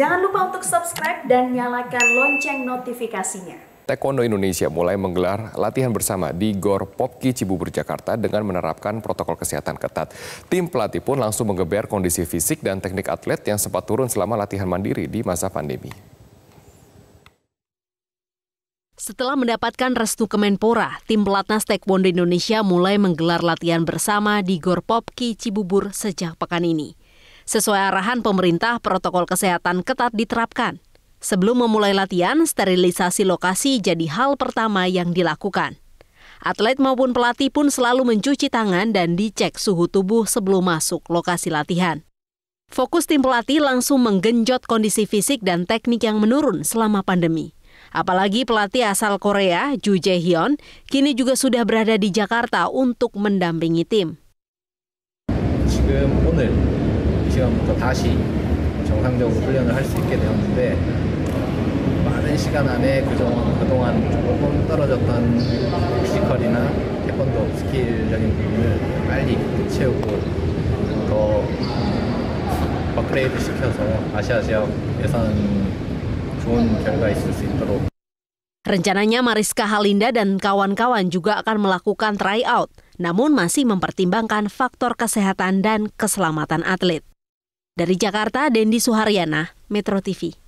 Jangan lupa untuk subscribe dan nyalakan lonceng notifikasinya. Taekwondo Indonesia mulai menggelar latihan bersama di Gor Popki Cibubur Jakarta dengan menerapkan protokol kesehatan ketat. Tim pelatih pun langsung menggeber kondisi fisik dan teknik atlet yang sempat turun selama latihan mandiri di masa pandemi. Setelah mendapatkan restu Kemenpora, tim pelatnas Taekwondo Indonesia mulai menggelar latihan bersama di Gor Popki Cibubur sejak pekan ini. Sesuai arahan pemerintah, protokol kesehatan ketat diterapkan. Sebelum memulai latihan, sterilisasi lokasi jadi hal pertama yang dilakukan. Atlet maupun pelatih pun selalu mencuci tangan dan dicek suhu tubuh sebelum masuk lokasi latihan. Fokus tim pelatih langsung menggenjot kondisi fisik dan teknik yang menurun selama pandemi. Apalagi pelatih asal Korea, Ju Jae Hyun, kini juga sudah berada di Jakarta untuk mendampingi tim. 시험부터 다시 정상적으로 훈련을 할 수 있게 되었는데 많은 시간 안에 그동안, 그동안 조금 떨어졌던 피지컬이나 태권도 스킬적인 부분을 빨리 채우고 더 업그레이드 시켜서 아시아 지역 예산 좋은 결과 있을 수 있도록 Rencananya Mariska Halinda dan kawan-kawan juga akan melakukan tryout, namun masih mempertimbangkan faktor kesehatan dan keselamatan atlet. Dari Jakarta, Dendi Suharyana, Metro TV.